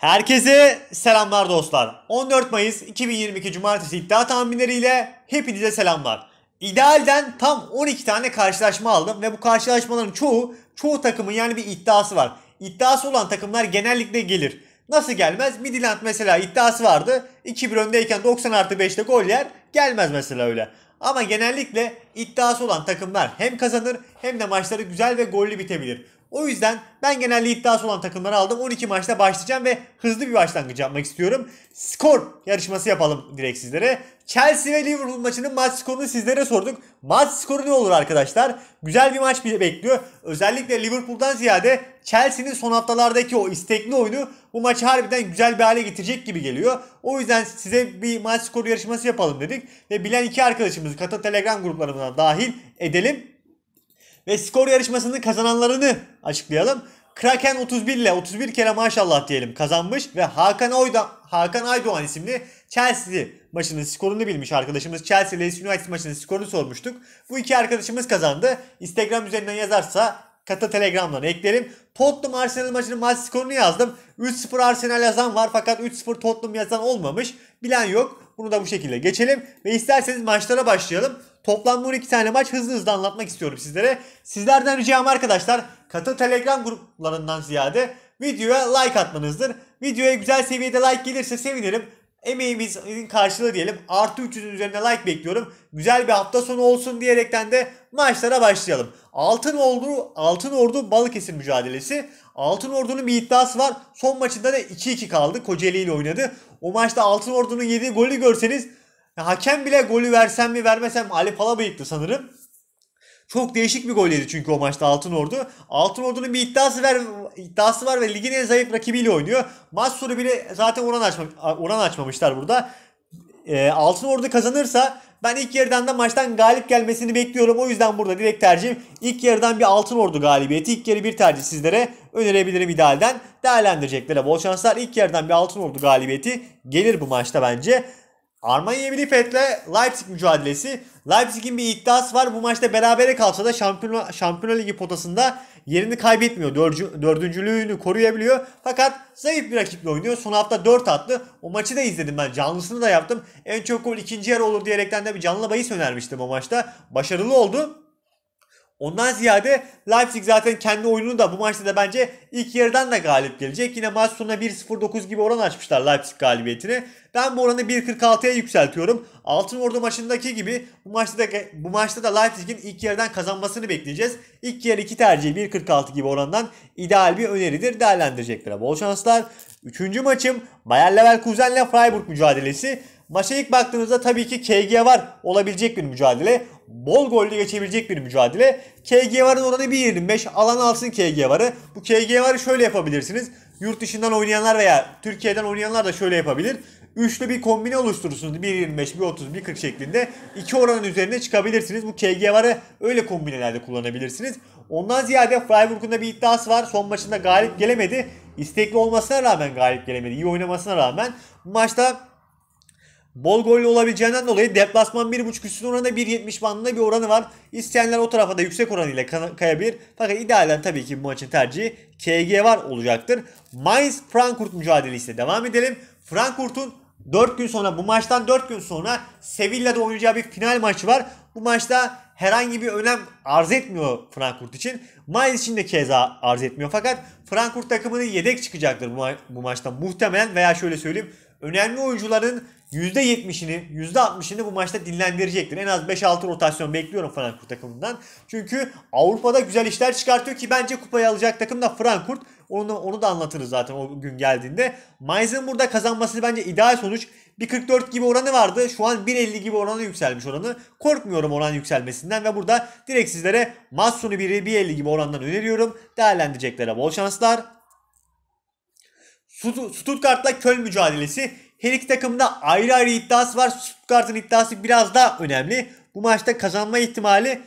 Herkese selamlar dostlar. 14 Mayıs 2022 Cumartesi iddia tahminleriyle hepinize selamlar. İdealden tam 12 tane karşılaşma aldım ve bu karşılaşmaların çoğu çoğu takımın yani bir iddiası var. İddiası olan takımlar genellikle gelir. Nasıl gelmez? Midland mesela iddiası vardı. 2-1 öndeyken 90 artı 5'te gol yer. Gelmez mesela öyle. Ama genellikle iddiası olan takımlar hem kazanır hem de maçları güzel ve gollü bitebilir. O yüzden ben genelde iddiası olan takımları aldım. 12 maçta başlayacağım ve hızlı bir başlangıç yapmak istiyorum. Skor yarışması yapalım direkt sizlere. Chelsea ve Liverpool maçının maç skorunu sizlere sorduk. Maç skoru ne olur arkadaşlar? Güzel bir maç bekliyor. Özellikle Liverpool'dan ziyade Chelsea'nin son haftalardaki o istekli oyunu bu maçı harbiden güzel bir hale getirecek gibi geliyor. O yüzden size bir maç skoru yarışması yapalım dedik. Ve bilen iki arkadaşımız katı telegram gruplarımızda hesabına dahil edelim. Ve skor yarışmasını kazananlarını açıklayalım. Kraken 31 ile 31 kere maşallah diyelim kazanmış ve Hakan Oyda Hakan Aydoğan isimli Chelsea maçının skorunu bilmiş arkadaşımız. Chelsea ile United maçının skorunu sormuştuk. Bu iki arkadaşımız kazandı. Instagram üzerinden yazarsa kata Telegram'dan eklerim. Tottenham Arsenal maçının maç skorunu yazdım. 3-0 Arsenal yazan var fakat 3-0 Tottenham yazan olmamış. Bilen yok. Bunu da bu şekilde geçelim ve isterseniz maçlara başlayalım. Toplamda 12 tane maç hızlı hızlı anlatmak istiyorum sizlere. Sizlerden ricam arkadaşlar katıl telegram gruplarından ziyade videoya like atmanızdır. Videoya güzel seviyede like gelirse sevinirim emeğimizin karşılığı diyelim. Artı 300'ün üzerine like bekliyorum. Güzel bir hafta sonu olsun diyerekten de maçlara başlayalım. Altın Ordu, Altın Ordu Balıkesir mücadelesi. Altın Ordu'nun bir iddiası var. Son maçında da 2-2 kaldı. Kocaeli ile oynadı. O maçta Altın Ordu'nun yediği golü görseniz hakem bile golü versem mi vermesem Ali Palabıyık'tı sanırım. Çok değişik bir gol yedi çünkü o maçta Altın Ordu. Altın Ordu'nun bir iddiası var, iddiası var ve ligin en zayıf rakibiyle oynuyor. Maç sonu bile zaten oran, açma, oran açmamışlar burada. E, Altın Ordu kazanırsa ben ilk yarıdan da maçtan galip gelmesini bekliyorum. O yüzden burada direkt tercihim ilk yarıdan bir Altın Ordu galibiyeti. İlk yarı bir tercih sizlere önerebilirim idealden. Değerlendireceklere bol şanslar. İlk yarıdan bir Altın Ordu galibiyeti gelir bu maçta bence. Almanya Milli Feth'le Leipzig mücadelesi. Leipzig'in bir iddiası var. Bu maçta berabere kalsa da Şampiyonlar, Şampiyonlar Ligi potasında yerini kaybetmiyor. Dördüncü, dördüncülüğünü koruyabiliyor. Fakat zayıf bir rakiple oynuyor. Son hafta 4 attı. O maçı da izledim ben. Canlısını da yaptım. En çok gol ikinci yer olur diyerekten de bir canlı bahis önermiştim o maçta. Başarılı oldu. Ondan ziyade Leipzig zaten kendi oyununu da bu maçta da bence ilk yarıdan da galip gelecek. Yine maç sonuna 1-0-9 gibi oran açmışlar Leipzig galibiyetini Ben bu oranı 1.46'ya yükseltiyorum. Altın Ordu maçındaki gibi bu maçta da bu maçta da Leipzig'in ilk yarıdan kazanmasını bekleyeceğiz. İlk yarı 2 tercihi 1.46 gibi orandan ideal bir öneridir. Değerlendirecekler. Bol şanslar. Üçüncü maçım Bayer Leverkusen ile Freiburg mücadelesi. Maça ilk baktığınızda tabii ki KG var olabilecek bir mücadele bol gollü geçebilecek bir mücadele. KG varın oranı 1.25. Alan alsın KG varı. Bu KG varı şöyle yapabilirsiniz. Yurt dışından oynayanlar veya Türkiye'den oynayanlar da şöyle yapabilir. Üçlü bir kombine oluşturursunuz. 1.25, 1.30, 1.40 şeklinde. iki oranın üzerine çıkabilirsiniz. Bu KG varı öyle kombinelerde kullanabilirsiniz. Ondan ziyade Freiburg'un da bir iddiası var. Son maçında galip gelemedi. İstekli olmasına rağmen galip gelemedi. İyi oynamasına rağmen. Bu maçta Bol gollü olabileceğinden dolayı deplasman 1.5 üstün oranında 1.70 bandında bir oranı var. İsteyenler o tarafa da yüksek oranıyla kayabilir. Fakat idealen tabii ki bu maçın tercihi KG var olacaktır. Mainz-Frankfurt mücadelesiyle devam edelim. Frankfurt'un 4 gün sonra bu maçtan 4 gün sonra Sevilla'da oynayacağı bir final maçı var. Bu maçta herhangi bir önem arz etmiyor Frankfurt için. Mainz için de keza arz etmiyor fakat Frankfurt takımının yedek çıkacaktır bu, ma- bu maçta muhtemelen veya şöyle söyleyeyim önemli oyuncuların %70'ini, %60'ını bu maçta dinlendirecektir. En az 5-6 rotasyon bekliyorum Frankfurt takımından. Çünkü Avrupa'da güzel işler çıkartıyor ki bence kupayı alacak takım da Frankfurt. Onu, onu da anlatırız zaten o gün geldiğinde. Mainz'ın burada kazanması bence ideal sonuç. 1.44 gibi oranı vardı. Şu an 1.50 gibi oranı yükselmiş oranı. Korkmuyorum oran yükselmesinden ve burada direkt sizlere Masson'u 1'i 1.50 gibi orandan öneriyorum. Değerlendireceklere bol şanslar. Stuttgart'la Köln mücadelesi. Her iki takımda ayrı ayrı iddiası var. Stuttgart'ın iddiası biraz daha önemli. Bu maçta kazanma ihtimali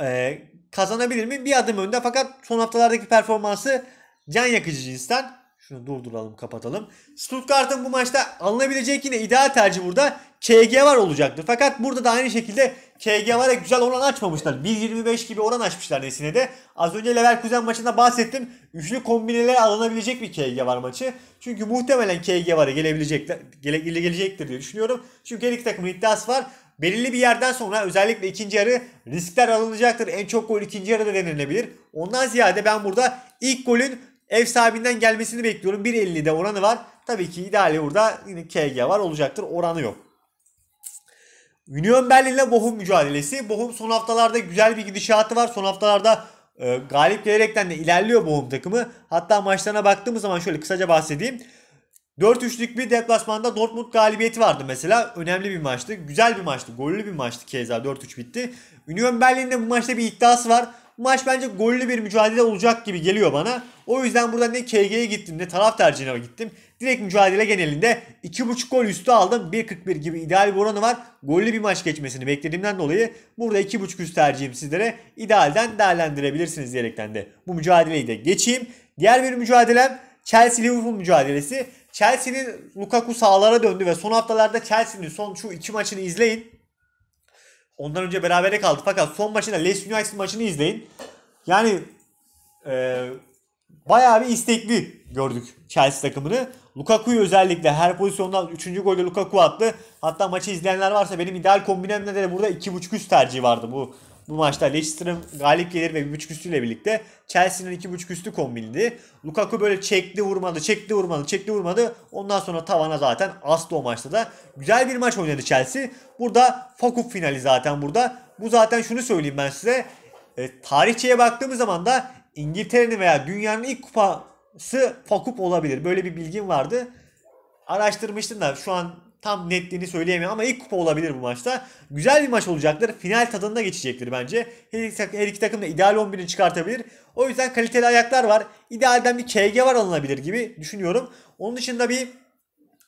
e, kazanabilir mi? Bir adım önde fakat son haftalardaki performansı can yakıcı cinsten. Şunu durduralım kapatalım. Stuttgart'ın bu maçta alınabilecek yine ideal tercih burada KG var olacaktır. Fakat burada da aynı şekilde KG var ya güzel oran açmamışlar. 1.25 gibi oran açmışlar nesine de. Az önce Leverkusen maçında bahsettim. Üçlü kombinelere alınabilecek bir KG var maçı. Çünkü muhtemelen KG var gelebilecek, gele, gelecektir diye düşünüyorum. Çünkü her iki takımın iddiası var. Belirli bir yerden sonra özellikle ikinci yarı riskler alınacaktır. En çok gol ikinci yarıda denilebilir. Ondan ziyade ben burada ilk golün ev sahibinden gelmesini bekliyorum. 1.50'de oranı var. Tabii ki ideali burada yine KG var olacaktır. Oranı yok. Union Berlin ile Bochum mücadelesi. Bochum son haftalarda güzel bir gidişatı var. Son haftalarda e, galip gelerekten de ilerliyor Bochum takımı. Hatta maçlarına baktığımız zaman şöyle kısaca bahsedeyim. 4-3'lük bir deplasmanda Dortmund galibiyeti vardı mesela. Önemli bir maçtı. Güzel bir maçtı. Gollü bir maçtı keza 4-3 bitti. Union Berlin'de bu maçta bir iddiası var. Maç bence gollü bir mücadele olacak gibi geliyor bana. O yüzden burada ne KG'ye gittim ne taraf tercihine gittim. Direkt mücadele genelinde 2.5 gol üstü aldım. 1.41 gibi ideal bir oranı var. Gollü bir maç geçmesini beklediğimden dolayı burada 2.5 üst tercihim sizlere idealden değerlendirebilirsiniz diyerekten de bu mücadeleyi de geçeyim. Diğer bir mücadelem Chelsea Liverpool mücadelesi. Chelsea'nin Lukaku sağlara döndü ve son haftalarda Chelsea'nin son şu iki maçını izleyin. Ondan önce berabere kaldı. Fakat son maçında Leeds United maçını izleyin. Yani e, bayağı bir istekli gördük Chelsea takımını. Lukaku'yu özellikle her pozisyondan 3. golde Lukaku attı. Hatta maçı izleyenler varsa benim ideal kombinemde de burada 2.5 üst tercihi vardı bu bu maçta Leicester'ın galip gelir ve 1.5 üstüyle birlikte Chelsea'nin 2.5 üstü kombinli Lukaku böyle çekti vurmadı, çekti vurmadı, çekti vurmadı. Ondan sonra tavana zaten astı o maçta da. Güzel bir maç oynadı Chelsea. Burada Fakup finali zaten burada. Bu zaten şunu söyleyeyim ben size. E, tarihçeye baktığımız zaman da İngiltere'nin veya dünyanın ilk kupası Fakup olabilir. Böyle bir bilgim vardı. Araştırmıştım da şu an Tam netliğini söyleyemiyorum ama ilk kupa olabilir bu maçta. Güzel bir maç olacaktır. Final tadında geçecektir bence. Her iki, takım, da ideal 11'ini çıkartabilir. O yüzden kaliteli ayaklar var. İdealden bir KG var alınabilir gibi düşünüyorum. Onun dışında bir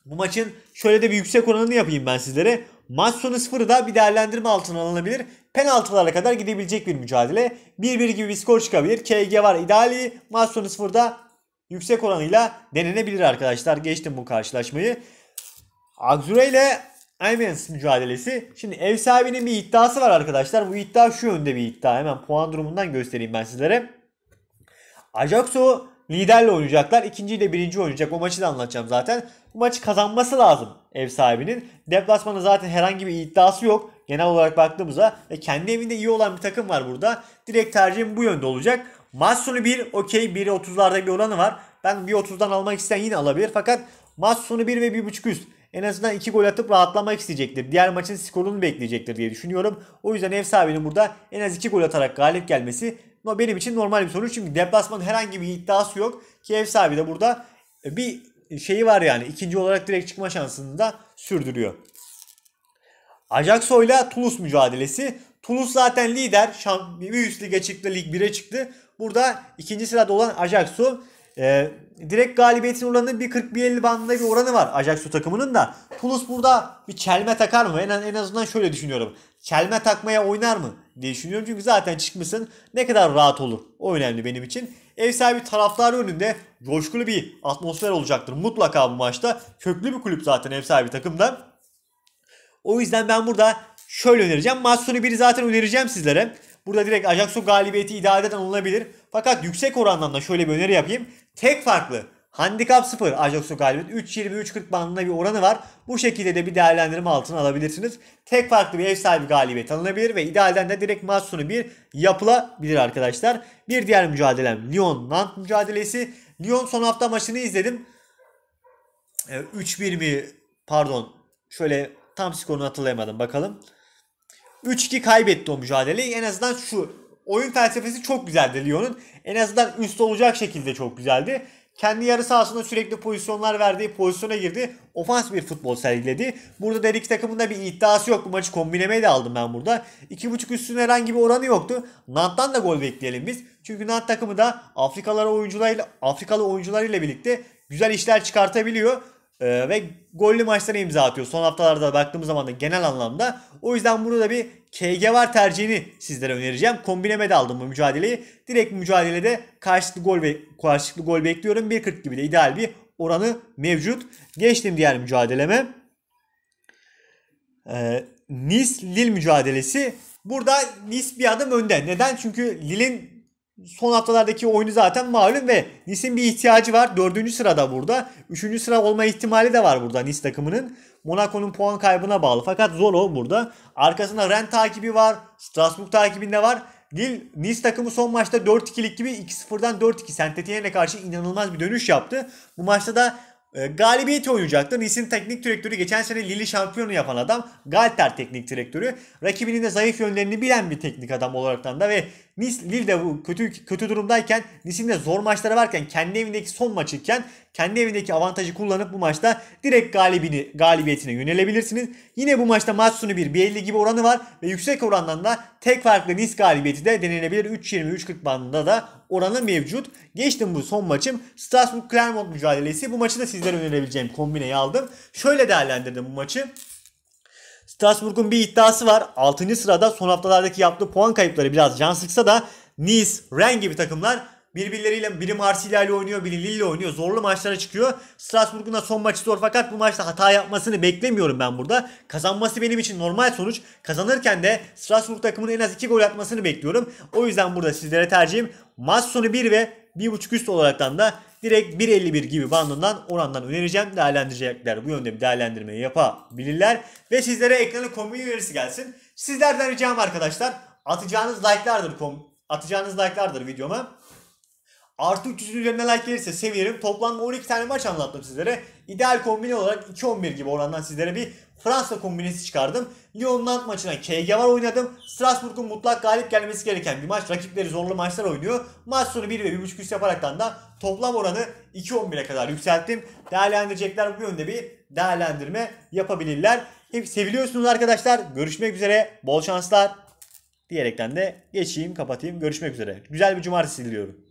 bu maçın şöyle de bir yüksek oranını yapayım ben sizlere. Maç sonu sıfırı da bir değerlendirme altına alınabilir. Penaltılara kadar gidebilecek bir mücadele. 1-1 gibi bir skor çıkabilir. KG var ideali. Maç sonu sıfırda yüksek oranıyla denenebilir arkadaşlar. Geçtim bu karşılaşmayı. Agzure ile Amiens mücadelesi. Şimdi ev sahibinin bir iddiası var arkadaşlar. Bu iddia şu yönde bir iddia. Hemen puan durumundan göstereyim ben sizlere. Ajaxo liderle oynayacaklar. İkinci ile birinci oynayacak. O maçı da anlatacağım zaten. Bu maçı kazanması lazım ev sahibinin. Deplasmana zaten herhangi bir iddiası yok. Genel olarak baktığımızda ve kendi evinde iyi olan bir takım var burada. Direkt tercihim bu yönde olacak. Maç sonu 1 okey 1.30'larda bir oranı var. Ben 1.30'dan almak isteyen yine alabilir. Fakat maç sonu 1 ve 1.5 üst en azından 2 gol atıp rahatlamak isteyecektir. Diğer maçın skorunu bekleyecektir diye düşünüyorum. O yüzden ev sahibinin burada en az 2 gol atarak galip gelmesi benim için normal bir sonuç. Çünkü deplasmanın herhangi bir iddiası yok ki ev sahibi de burada e, bir şeyi var yani ikinci olarak direkt çıkma şansını da sürdürüyor. Ajacso ile Toulouse mücadelesi. Toulouse zaten lider. bir üst lige çıktı, lig 1'e çıktı. Burada ikinci sırada olan Ajacso ee, direkt galibiyetin oranı bir 40 bir 50 bandında bir oranı var Ajaxo takımının da. Toulouse burada bir çelme takar mı? En, en azından şöyle düşünüyorum. Çelme takmaya oynar mı diye düşünüyorum. Çünkü zaten çıkmışsın ne kadar rahat olur. O önemli benim için. Ev sahibi taraftar önünde coşkulu bir atmosfer olacaktır. Mutlaka bu maçta. Köklü bir kulüp zaten ev sahibi takımda. O yüzden ben burada şöyle önereceğim. Maç sonu biri zaten önereceğim sizlere. Burada direkt Ajaxo galibiyeti idareden olunabilir. Fakat yüksek orandan da şöyle bir öneri yapayım. Tek farklı handikap 0 Ajax'u galibiyet 40 bandında bir oranı var. Bu şekilde de bir değerlendirme altına alabilirsiniz. Tek farklı bir ev sahibi galibiyet alınabilir ve idealden de direkt maç sonu bir yapılabilir arkadaşlar. Bir diğer mücadelem Lyon-Nant mücadelesi. Lyon son hafta maçını izledim. 3-1 ee, mi pardon şöyle tam skorunu hatırlayamadım bakalım. 3-2 kaybetti o mücadeleyi. En azından şu Oyun felsefesi çok güzeldi Lyon'un. En azından üst olacak şekilde çok güzeldi. Kendi yarı sahasında sürekli pozisyonlar verdiği pozisyona girdi. Ofans bir futbol sergiledi. Burada her takımında bir iddiası yok. Bu maçı kombinemeyi de aldım ben burada. 2.5 üstüne herhangi bir oranı yoktu. Nant'tan da gol bekleyelim biz. Çünkü Nant takımı da Afrikalı oyuncularıyla, Afrikalı oyuncularıyla birlikte güzel işler çıkartabiliyor. Ee, ve gollü maçlara imza atıyor. Son haftalarda baktığımız zaman da genel anlamda. O yüzden burada da bir KG var tercihini sizlere önereceğim. Kombineme de aldım bu mücadeleyi. Direkt mücadelede karşılıklı gol ve karşılıklı gol bekliyorum. 1.40 gibi de ideal bir oranı mevcut. Geçtim diğer mücadeleme. Ee, Nice lil mücadelesi. Burada Nice bir adım önde. Neden? Çünkü Lil'in son haftalardaki oyunu zaten malum ve Nice'in bir ihtiyacı var. Dördüncü sırada burada. Üçüncü sıra olma ihtimali de var burada Nice takımının. Monaco'nun puan kaybına bağlı. Fakat zor o burada. Arkasında Ren takibi var. Strasbourg takibinde var. Dil Nice takımı son maçta 4-2'lik gibi 2-0'dan 4-2 Saint-Étienne'e karşı inanılmaz bir dönüş yaptı. Bu maçta da e, galibiyeti oynayacaktı. Nice'in teknik direktörü geçen sene Lille şampiyonu yapan adam Galter teknik direktörü. Rakibinin de zayıf yönlerini bilen bir teknik adam olaraktan da ve Nice Lille de bu kötü kötü durumdayken Nice'in de zor maçları varken kendi evindeki son maçıyken kendi evindeki avantajı kullanıp bu maçta direkt galibini galibiyetine yönelebilirsiniz. Yine bu maçta maç sonu bir 1.50 gibi oranı var ve yüksek orandan da tek farklı Nice galibiyeti de denenebilir. 3.20-3.40 bandında da oranı mevcut. Geçtim bu son maçım. Strasbourg-Clermont mücadelesi. Bu maçı da sizlere önerebileceğim kombineyi aldım. Şöyle değerlendirdim bu maçı. Strasbourg'un bir iddiası var. 6. sırada son haftalardaki yaptığı puan kayıpları biraz can sıksa da Nice, Rennes gibi takımlar birbirleriyle biri Marsilya ile oynuyor, biri Lille ile oynuyor. Zorlu maçlara çıkıyor. Strasbourg'un da son maçı zor fakat bu maçta hata yapmasını beklemiyorum ben burada. Kazanması benim için normal sonuç. Kazanırken de Strasbourg takımının en az 2 gol atmasını bekliyorum. O yüzden burada sizlere tercihim maç sonu 1 ve 1.5 üst olaraktan da direkt 1.51 gibi bandından orandan önereceğim. Değerlendirecekler bu yönde bir değerlendirmeyi yapabilirler. Ve sizlere ekranı kombin verisi gelsin. Sizlerden ricam arkadaşlar atacağınız like'lardır kom atacağınız like'lardır videoma. Artı 300'ün üzerinde like gelirse sevinirim. Toplamda 12 tane maç anlattım sizlere. İdeal kombine olarak 2-11 gibi orandan sizlere bir Fransa kombinesi çıkardım. Lyon Nant maçına KG var oynadım. Strasbourg'un mutlak galip gelmesi gereken bir maç. Rakipleri zorlu maçlar oynuyor. Maç sonu 1 ve 1.5 üst yaparaktan da toplam oranı 2-11'e kadar yükselttim. Değerlendirecekler bu yönde bir değerlendirme yapabilirler. Hep seviliyorsunuz arkadaşlar. Görüşmek üzere. Bol şanslar. Diyerekten de geçeyim kapatayım. Görüşmek üzere. Güzel bir cumartesi diliyorum.